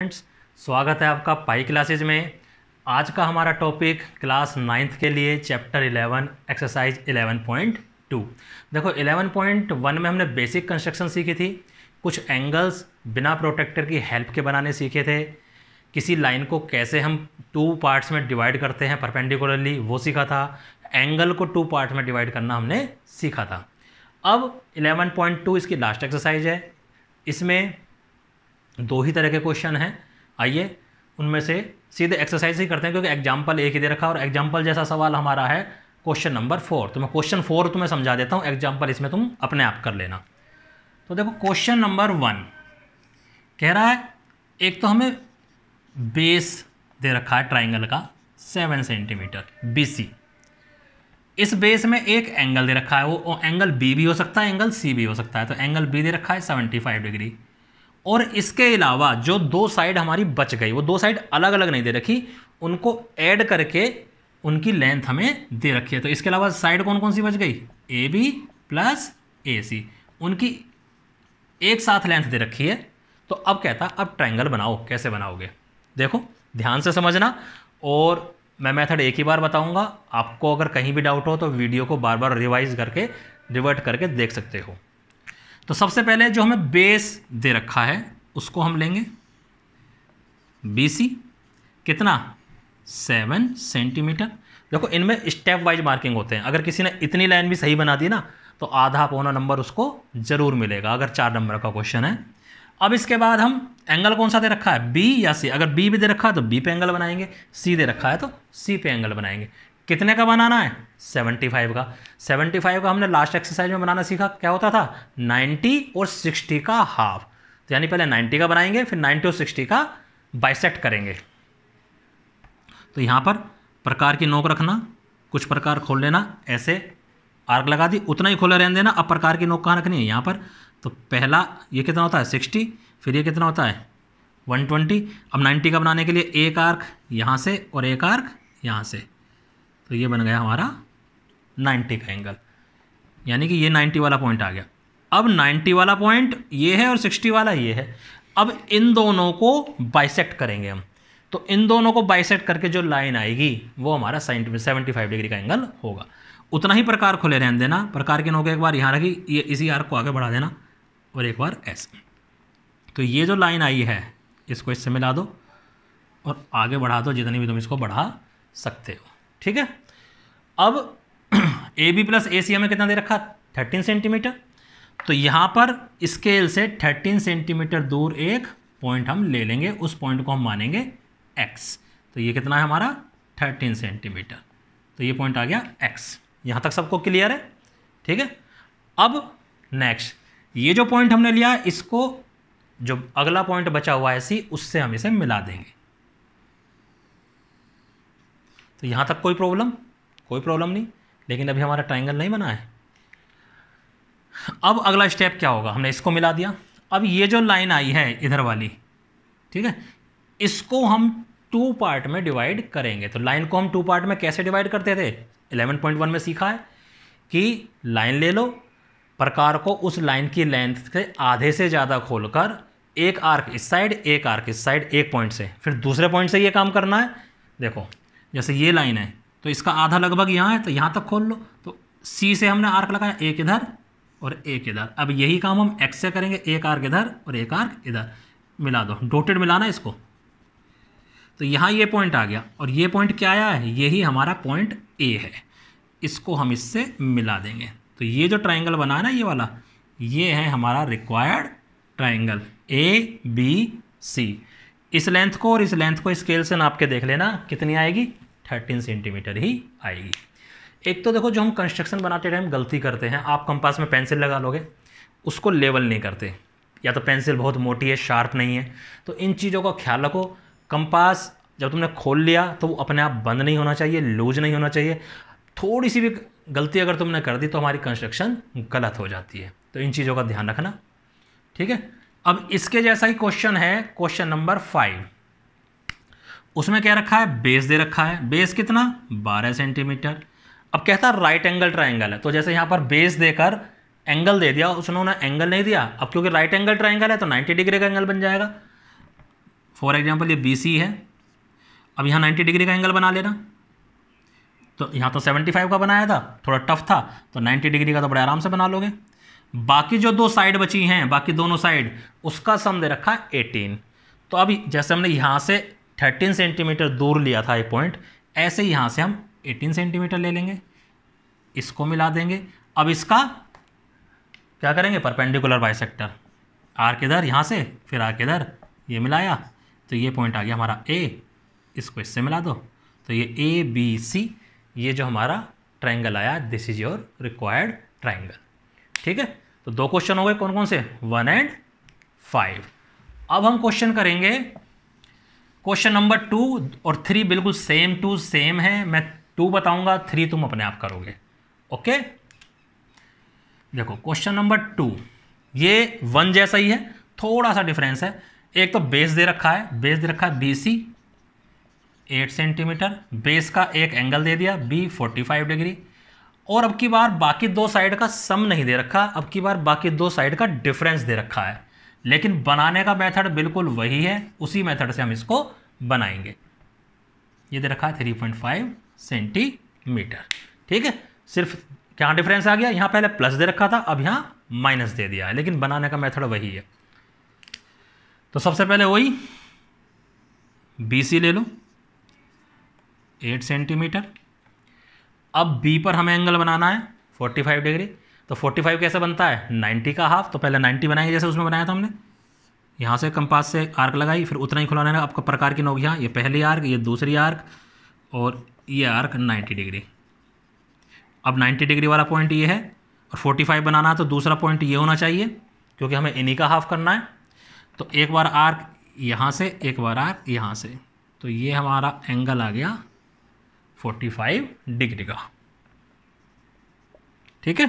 friends स्वागत है आपका पाई क्लासेज में आज का हमारा टॉपिक क्लास नाइन्थ के लिए चैप्टर 11 एक्सरसाइज 11.2 देखो 11.1 में हमने बेसिक कंस्ट्रक्शन सीखी थी कुछ एंगल्स बिना प्रोटेक्टर की हेल्प के बनाने सीखे थे किसी लाइन को कैसे हम टू पार्ट्स में डिवाइड करते हैं परपेंडिकुलरली वो सीखा था एंगल को टू पार्ट में डिवाइड करना हमने सीखा था अब 11.2 इसकी लास्ट एक्सरसाइज है इसमें दो ही तरह के क्वेश्चन हैं आइए उनमें से सीधे एक्सरसाइज ही करते हैं क्योंकि एग्जाम्पल एक ही दे रखा और एग्जाम्पल जैसा सवाल हमारा है क्वेश्चन नंबर फोर तो मैं क्वेश्चन फोर तुम्हें समझा देता हूँ एग्जाम्पल इसमें तुम अपने आप कर लेना तो देखो क्वेश्चन नंबर वन कह रहा है एक तो हमें बेस दे रखा है ट्राइंगल का सेवन सेंटीमीटर बी सी इस बेस में एक एंगल दे रखा है वो एंगल बी भी हो सकता है एंगल सी भी हो सकता है तो एंगल बी दे रखा है सेवेंटी फाइव डिग्री और इसके अलावा जो दो साइड हमारी बच गई वो दो साइड अलग अलग नहीं दे रखी उनको ऐड करके उनकी लेंथ हमें दे रखी है तो इसके अलावा साइड कौन कौन सी बच गई ए बी प्लस ए सी उनकी एक साथ लेंथ दे रखी है तो अब कहता अब ट्रायंगल बनाओ कैसे बनाओगे देखो ध्यान से समझना और मैं मेथड एक ही बार बताऊंगा आपको अगर कहीं भी डाउट हो तो वीडियो को बार बार रिवाइज करके रिवर्ट करके देख सकते हो तो सबसे पहले जो हमें बेस दे रखा है उसको हम लेंगे बी सी कितना सेवन सेंटीमीटर देखो इनमें स्टेप वाइज मार्किंग होते हैं अगर किसी ने इतनी लाइन भी सही बना दी ना तो आधा पौना नंबर उसको ज़रूर मिलेगा अगर चार नंबर का क्वेश्चन है अब इसके बाद हम एंगल कौन सा दे रखा है बी या सी अगर बी भी दे रखा है तो बी पे एंगल बनाएंगे सी दे रखा है तो सी पे एंगल बनाएंगे कितने का बनाना है 75 का 75 का हमने लास्ट एक्सरसाइज में बनाना सीखा क्या होता था 90 और 60 का हाफ तो यानी पहले 90 का बनाएंगे फिर 90 और 60 का बाइसेक्ट करेंगे तो यहाँ पर प्रकार की नोक रखना कुछ प्रकार खोल लेना ऐसे आर्क लगा दी उतना ही खोला रहने देना अब प्रकार की नोक कहाँ रखनी है यहाँ पर तो पहला ये कितना होता है सिक्सटी फिर ये कितना होता है वन ट्वेंटी अब नाइन्टी का बनाने के लिए एक आर्क यहाँ से और एक आर्क यहाँ से तो ये बन गया हमारा 90 का एंगल यानी कि ये 90 वाला पॉइंट आ गया अब 90 वाला पॉइंट ये है और 60 वाला ये है अब इन दोनों को बाइसेक्ट करेंगे हम तो इन दोनों को बाइसेक्ट करके जो लाइन आएगी वो हमारा सेवेंटी फाइव डिग्री का एंगल होगा उतना ही प्रकार खुले रहने देना प्रकार के नौके एक बार यहाँ रखी ये इसी आर्क को आगे बढ़ा देना और एक बार ऐसे तो ये जो लाइन आई है इसको इससे मिला दो और आगे बढ़ा दो जितनी भी तुम इसको बढ़ा सकते हो ठीक है अब ए बी प्लस ए सी हमें कितना दे रखा थर्टीन सेंटीमीटर तो यहाँ पर स्केल से थर्टीन सेंटीमीटर दूर एक पॉइंट हम ले लेंगे उस पॉइंट को हम मानेंगे एक्स तो ये कितना है हमारा थर्टीन सेंटीमीटर तो ये पॉइंट आ गया एक्स यहाँ तक सबको क्लियर है ठीक है अब नेक्स्ट ये जो पॉइंट हमने लिया इसको जो अगला पॉइंट बचा हुआ है सी उससे हम इसे मिला देंगे तो यहाँ तक कोई प्रॉब्लम कोई प्रॉब्लम नहीं लेकिन अभी हमारा ट्राइंगल नहीं बना है अब अगला स्टेप क्या होगा हमने इसको मिला दिया अब ये जो लाइन आई है इधर वाली ठीक है इसको हम टू पार्ट में डिवाइड करेंगे तो लाइन को हम टू पार्ट में कैसे डिवाइड करते थे 11.1 में सीखा है कि लाइन ले लो प्रकार को उस लाइन की लेंथ से आधे से ज़्यादा खोलकर एक आर्क इस साइड एक आर्क इस साइड एक पॉइंट से फिर दूसरे पॉइंट से ये काम करना है देखो जैसे ये लाइन है तो इसका आधा लगभग यहाँ है तो यहाँ तक खोल लो तो सी से हमने आर्क लगाया एक इधर और एक इधर अब यही काम हम एक्स से करेंगे एक आर्क इधर और एक आर्क इधर मिला दो डोटेड मिलाना इसको तो यहाँ ये पॉइंट आ गया और ये पॉइंट क्या आया है यही हमारा पॉइंट ए है इसको हम इससे मिला देंगे तो ये जो ट्राइंगल बना है ना ये वाला ये है हमारा required triangle A B C इस लेंथ को और इस लेंथ को स्केल से नाप के देख लेना कितनी आएगी थर्टीन सेंटीमीटर ही आएगी एक तो देखो जो हम कंस्ट्रक्शन बनाते टाइम गलती करते हैं आप कंपास में पेंसिल लगा लोगे उसको लेवल नहीं करते या तो पेंसिल बहुत मोटी है शार्प नहीं है तो इन चीज़ों का ख्याल रखो कंपास जब तुमने खोल लिया तो वो अपने आप बंद नहीं होना चाहिए लूज नहीं होना चाहिए थोड़ी सी भी गलती अगर तुमने कर दी तो हमारी कंस्ट्रक्शन गलत हो जाती है तो इन चीज़ों का ध्यान रखना ठीक है अब इसके जैसा ही क्वेश्चन है क्वेश्चन नंबर फाइव उसमें क्या रखा है बेस दे रखा है बेस कितना बारह सेंटीमीटर अब कहता है राइट एंगल ट्राइंगल है तो जैसे यहां पर बेस देकर एंगल दे दिया उसने उन्हें एंगल नहीं दिया अब क्योंकि राइट एंगल ट्राइंगल है तो 90 डिग्री का एंगल बन जाएगा फॉर एग्जाम्पल ये बी है अब यहाँ नाइन्टी डिग्री का एंगल बना लेना तो यहाँ तो फाइव का बनाया था थोड़ा टफ था तो नाइन्टी डिग्री का तो बड़े आराम से बना लोगे बाकी जो दो साइड बची हैं बाकी दोनों साइड उसका सम दे रखा है एटीन तो अभी जैसे हमने यहाँ से थर्टीन सेंटीमीटर दूर लिया था ये पॉइंट ऐसे यहाँ से हम एटीन सेंटीमीटर ले लेंगे इसको मिला देंगे अब इसका क्या करेंगे परपेंडिकुलर सेक्टर आर के दर यहाँ से फिर आर के दर ये मिलाया तो ये पॉइंट आ गया हमारा ए इसको इससे मिला दो तो ये ए बी सी ये जो हमारा ट्राइंगल आया this is your required triangle ठीक है तो दो क्वेश्चन हो गए कौन कौन से वन एंड फाइव अब हम क्वेश्चन करेंगे क्वेश्चन नंबर टू और थ्री बिल्कुल सेम टू सेम है मैं टू बताऊंगा थ्री तुम अपने आप करोगे ओके देखो क्वेश्चन नंबर टू ये वन जैसा ही है थोड़ा सा डिफरेंस है एक तो बेस दे रखा है बेस दे रखा है B C eight centimetre base का एक एंगल दे दिया बी फोर्टी फाइव डिग्री और अब की बार बाकी दो साइड का सम नहीं दे रखा अब की बार बाकी दो साइड का डिफरेंस दे रखा है लेकिन बनाने का मेथड बिल्कुल वही है उसी मेथड से हम इसको बनाएंगे ये दे रखा है थ्री पॉइंट फाइव सेंटीमीटर ठीक है सिर्फ क्या डिफरेंस आ गया यहाँ पहले प्लस दे रखा था अब यहाँ माइनस दे दिया है लेकिन बनाने का मेथड वही है तो सबसे पहले वही बी सी ले लो एट सेंटीमीटर अब बी पर हमें एंगल बनाना है 45 डिग्री तो 45 कैसे बनता है 90 का हाफ तो पहले 90 बनाएंगे जैसे उसमें बनाया था हमने यहाँ से कंपास से आर्क लगाई फिर उतना ही खुलाना है आपका प्रकार की नोकिया ये पहली आर्क ये दूसरी आर्क और ये आर्क 90 डिग्री अब 90 डिग्री वाला पॉइंट ये है और 45 बनाना है तो दूसरा पॉइंट ये होना चाहिए क्योंकि हमें इन्हीं का हाफ करना है तो एक बार आर्क यहाँ से एक बार आर्क यहाँ से तो ये हमारा एंगल आ गया 45 डिग्री का ठीक है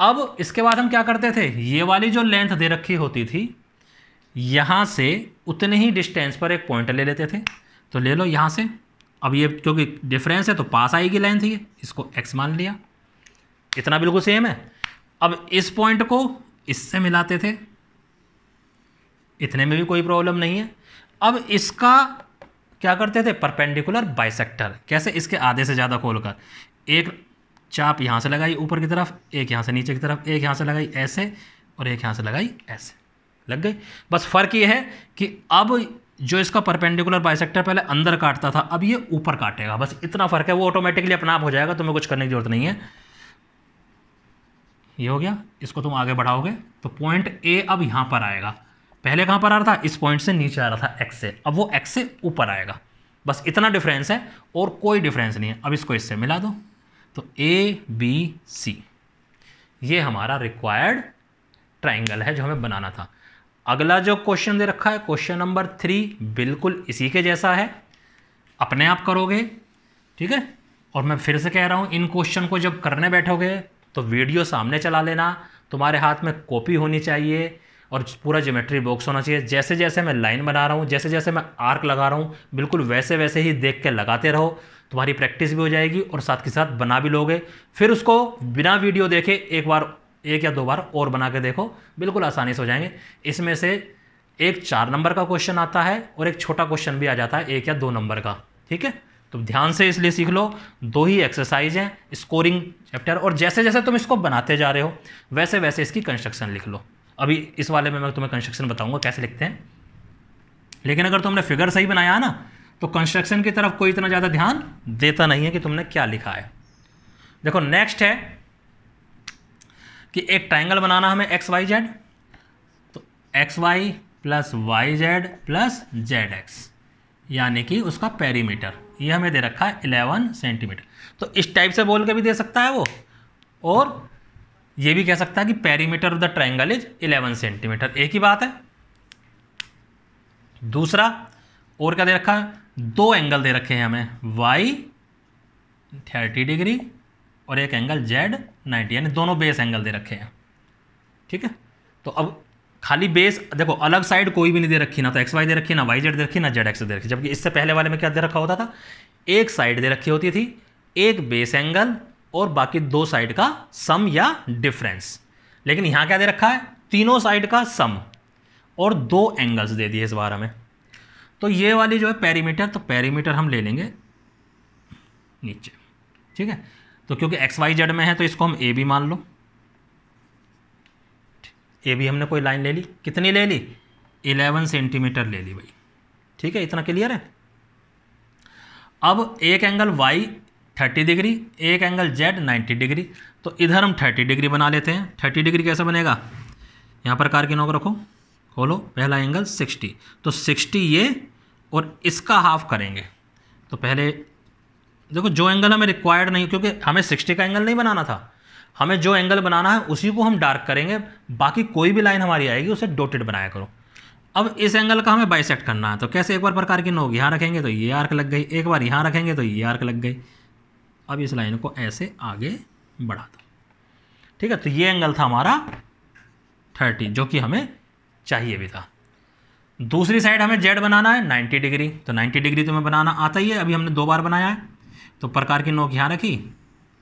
अब इसके बाद हम क्या करते थे ये वाली जो लेंथ दे रखी होती थी यहाँ से उतने ही डिस्टेंस पर एक पॉइंट ले लेते थे तो ले लो यहाँ से अब ये क्योंकि डिफरेंस है तो पास आएगी लेंथ ये इसको एक्स मान लिया इतना बिल्कुल सेम है अब इस पॉइंट को इससे मिलाते थे इतने में भी कोई प्रॉब्लम नहीं है अब इसका क्या करते थे परपेंडिकुलर बाइसेक्टर कैसे इसके आधे से ज़्यादा खोलकर एक चाप यहाँ से लगाई ऊपर की तरफ एक यहाँ से नीचे की तरफ एक यहाँ से लगाई ऐसे और एक यहाँ से लगाई ऐसे लग गई बस फ़र्क ये है कि अब जो इसका परपेंडिकुलर बाइसेक्टर पहले अंदर काटता था अब ये ऊपर काटेगा बस इतना फ़र्क है वो ऑटोमेटिकली अपना आप हो जाएगा तुम्हें कुछ करने की ज़रूरत नहीं है ये हो गया इसको तुम आगे बढ़ाओगे तो पॉइंट ए अब यहाँ पर आएगा पहले कहाँ पर आ रहा था इस पॉइंट से नीचे आ रहा था एक्स से अब वो एक्स से ऊपर आएगा बस इतना डिफरेंस है और कोई डिफरेंस नहीं है अब इसको इससे मिला दो तो ए बी सी ये हमारा रिक्वायर्ड ट्राइंगल है जो हमें बनाना था अगला जो क्वेश्चन दे रखा है क्वेश्चन नंबर थ्री बिल्कुल इसी के जैसा है अपने आप करोगे ठीक है और मैं फिर से कह रहा हूँ इन क्वेश्चन को जब करने बैठोगे तो वीडियो सामने चला लेना तुम्हारे हाथ में कॉपी होनी चाहिए और पूरा ज्योमेट्री बॉक्स होना चाहिए जैसे जैसे मैं लाइन बना रहा हूँ जैसे जैसे मैं आर्क लगा रहा हूँ बिल्कुल वैसे वैसे ही देख के लगाते रहो तुम्हारी प्रैक्टिस भी हो जाएगी और साथ के साथ बना भी लोगे फिर उसको बिना वीडियो देखे एक बार एक या दो बार और बना के देखो बिल्कुल आसानी से हो जाएंगे इसमें से एक चार नंबर का क्वेश्चन आता है और एक छोटा क्वेश्चन भी आ जाता है एक या दो नंबर का ठीक है तो ध्यान से इसलिए सीख लो दो ही एक्सरसाइज हैं स्कोरिंग चैप्टर और जैसे जैसे तुम इसको बनाते जा रहे हो वैसे वैसे इसकी कंस्ट्रक्शन लिख लो अभी इस वाले में मैं तुम्हें कंस्ट्रक्शन बताऊंगा कैसे लिखते हैं लेकिन अगर तुमने फिगर सही बनाया ना तो कंस्ट्रक्शन की तरफ कोई इतना ज़्यादा ध्यान देता नहीं है कि तुमने क्या लिखा है देखो नेक्स्ट है कि एक ट्राइंगल बनाना हमें एक्स वाई जेड तो X Y plus Y Z plus Z X यानी कि उसका पेरीमीटर ये हमें दे रखा है 11 सेंटीमीटर तो इस टाइप से बोल के भी दे सकता है वो और ये भी कह सकता है कि perimeter of the triangle is 11 centimetre एक ही बात है दूसरा और क्या दे रखा है दो एंगल दे रखे हैं हमें वाई थर्टी डिग्री और एक एंगल जेड 90 यानी दोनों बेस एंगल दे रखे हैं ठीक है तो अब खाली बेस देखो अलग साइड कोई भी नहीं दे रखी ना तो एक्स वाई दे रखी ना वाई जेड दे रखी ना जेड एक्स दे रखी जबकि इससे पहले वाले में क्या दे रखा होता था एक साइड दे रखी होती थी एक बेस एंगल और बाकी दो साइड का सम या डिफरेंस लेकिन यहां क्या दे रखा है तीनों साइड का सम और दो एंगल्स दे दिए इस बार हमें तो ये वाली जो है पेरीमीटर तो पेरीमीटर हम ले लेंगे नीचे ठीक है तो क्योंकि एक्स वाई जेड में है तो इसको हम ए भी मान लो ए भी हमने कोई लाइन ले ली कितनी ले ली इलेवन सेंटीमीटर ले ली भाई ठीक है इतना क्लियर है अब एक एंगल वाई थर्टी डिग्री एक एंगल जेड नाइन्टी डिग्री तो इधर हम थर्टी डिग्री बना लेते हैं थर्टी डिग्री कैसे बनेगा यहाँ पर कार की नोक रखो खोलो पहला एंगल सिक्सटी तो सिक्सटी ये और इसका हाफ करेंगे तो पहले देखो जो एंगल हमें रिक्वायर्ड नहीं क्योंकि हमें सिक्सटी का एंगल नहीं बनाना था हमें जो एंगल बनाना है उसी को हम डार्क करेंगे बाकी कोई भी लाइन हमारी आएगी उसे डोटेड बनाया करो अब इस एंगल का हमें बाइसेक्ट करना है तो कैसे एक बार प्रकार की नोक यहाँ रखेंगे तो ये आर्क लग गई एक बार यहाँ रखेंगे तो ये आर्क लग गई अब इस लाइन को ऐसे आगे बढ़ा दो ठीक है तो ये एंगल था हमारा थर्टी जो कि हमें चाहिए भी था दूसरी साइड हमें जेड बनाना है 90 डिग्री तो 90 डिग्री तो हमें बनाना आता ही है अभी हमने दो बार बनाया है तो प्रकार की नोक यहाँ रखी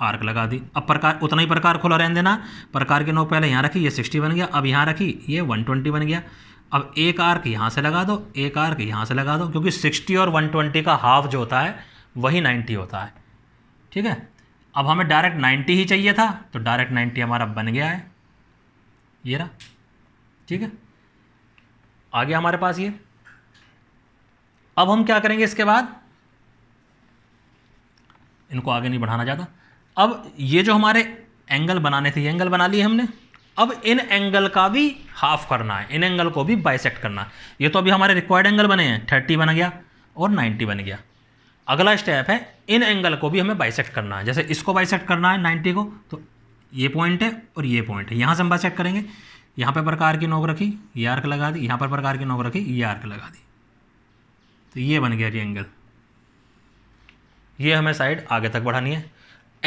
आर्क लगा दी अब प्रकार उतना ही प्रकार खुला रहने देना प्रकार की नोक पहले यहाँ रखी ये 60 बन गया अब यहाँ रखी ये 120 बन गया अब एक आर्क यहाँ से लगा दो एक आर्क यहाँ से लगा दो क्योंकि सिक्सटी और ट्वेंटी का हाफ जो होता है वही नाइन्टी होता है ठीक है अब हमें डायरेक्ट 90 ही चाहिए था तो डायरेक्ट 90 हमारा बन गया है ये रहा ठीक है आ गया हमारे पास ये अब हम क्या करेंगे इसके बाद इनको आगे नहीं बढ़ाना ज़्यादा अब ये जो हमारे एंगल बनाने थे एंगल बना लिए हमने अब इन एंगल का भी हाफ करना है इन एंगल को भी बाइसेक्ट करना है ये तो अभी हमारे रिक्वायर्ड एंगल बने हैं थर्टी बन गया और नाइन्टी बन गया अगला स्टेप है इन एंगल को भी हमें बाइसेक्ट करना है जैसे इसको बाइसेक्ट करना है नाइन्टी को तो ये पॉइंट है और ये पॉइंट है यहाँ से हम बाइसेक करेंगे यहाँ पर प्रकार की नोक रखी ये आर्क लगा दी यहाँ पर प्रकार की नोक रखी ये आर्क लगा दी तो ये बन गया जी एंगल ये हमें साइड आगे तक बढ़ानी है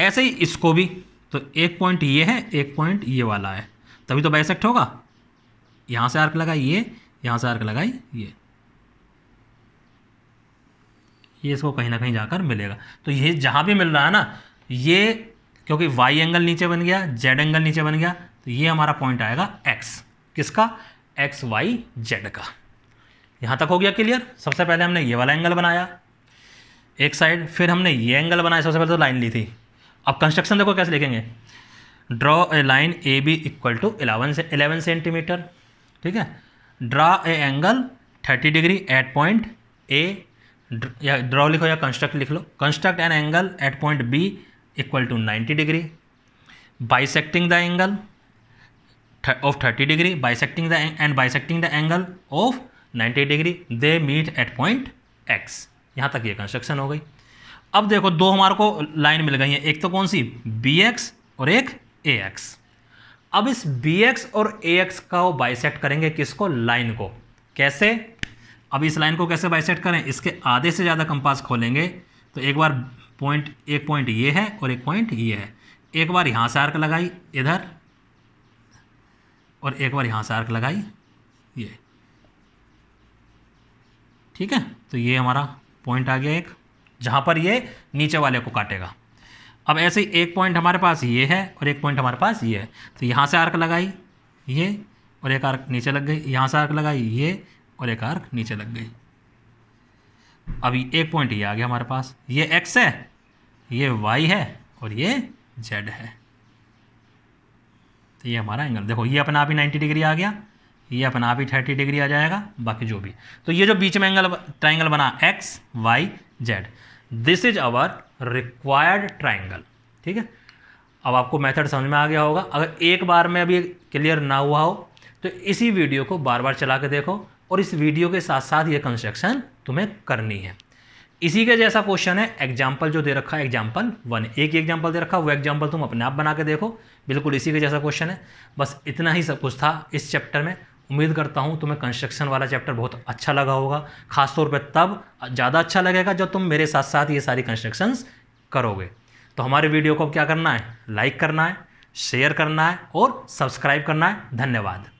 ऐसे ही इसको भी तो एक पॉइंट ये है एक पॉइंट ये वाला है तभी तो बाइसेक्ट होगा यहाँ से आर्क लगाई ये यहाँ से आर्क लगाई ये ये इसको कहीं ना कहीं जाकर मिलेगा तो ये जहाँ भी मिल रहा है ना ये क्योंकि वाई एंगल नीचे बन गया जेड एंगल नीचे बन गया तो ये हमारा पॉइंट आएगा एक्स किसका एक्स वाई जेड का यहाँ तक हो गया क्लियर सबसे पहले हमने ये वाला एंगल बनाया एक साइड फिर हमने ये एंगल बनाया सबसे पहले तो लाइन ली थी अब कंस्ट्रक्शन देखो कैसे लिखेंगे draw a line A B equal to eleven से इलेवन सेंटीमीटर ठीक है draw a angle thirty degree at point A या ड्रॉ लिखो या कंस्ट्रक्ट लिख लो construct an angle at point B equal to 90 degree bisecting the angle of 30 degree bisecting the and bisecting the angle of 90 degree they meet at point X यहाँ तक ये construction हो गई अब देखो दो हमारे को लाइन मिल गई है एक तो कौन सी बी एक्स और एक ए एक्स अब इस बी एक्स और ए एक्स का वो बाइसेक्ट करेंगे किसको लाइन को कैसे अब इस लाइन को कैसे बाइसेट करें इसके आधे से ज़्यादा कंपास खोलेंगे तो एक बार पॉइंट एक पॉइंट ये है और एक पॉइंट ये है एक बार यहाँ से आर्क लगाई इधर और एक बार यहाँ से आर्क लगाई ये ठीक है तो ये हमारा पॉइंट आ गया एक जहाँ पर ये नीचे वाले को काटेगा अब ऐसे ही एक पॉइंट हमारे पास ये है और एक पॉइंट हमारे पास ये है तो यहाँ से आर्क लगाई ये और एक आर्क नीचे लग गई यहाँ से आर्क लगाई ये और एक आर्क नीचे लग गई अभी एक पॉइंट ये आ गया हमारे पास ये एक्स है ये वाई है और ये जेड है तो ये हमारा एंगल देखो ये अपना आप ही नाइन्टी डिग्री आ गया ये अपना आप ही थर्टी डिग्री आ जाएगा बाकी जो भी तो ये जो बीच में एंगल ट्राइंगल बना X Y Z this is our required triangle ठीक है अब आपको मेथड समझ में आ गया होगा अगर एक बार में अभी क्लियर ना हुआ हो तो इसी वीडियो को बार बार चला के देखो और इस वीडियो के साथ साथ ये कंस्ट्रक्शन तुम्हें करनी है इसी के जैसा क्वेश्चन है एग्जाम्पल जो दे रखा है एग्जाम्पल वन एक एग्जाम्पल दे रखा है वो एग्जाम्पल तुम अपने आप बना के देखो बिल्कुल इसी के जैसा क्वेश्चन है बस इतना ही सब कुछ था इस चैप्टर में उम्मीद करता हूँ तुम्हें कंस्ट्रक्शन वाला चैप्टर बहुत अच्छा लगा होगा खासतौर पर तब ज़्यादा अच्छा लगेगा जब तुम मेरे साथ साथ ये सारी कंस्ट्रक्शंस करोगे तो हमारे वीडियो को क्या करना है लाइक करना है शेयर करना है और सब्सक्राइब करना है धन्यवाद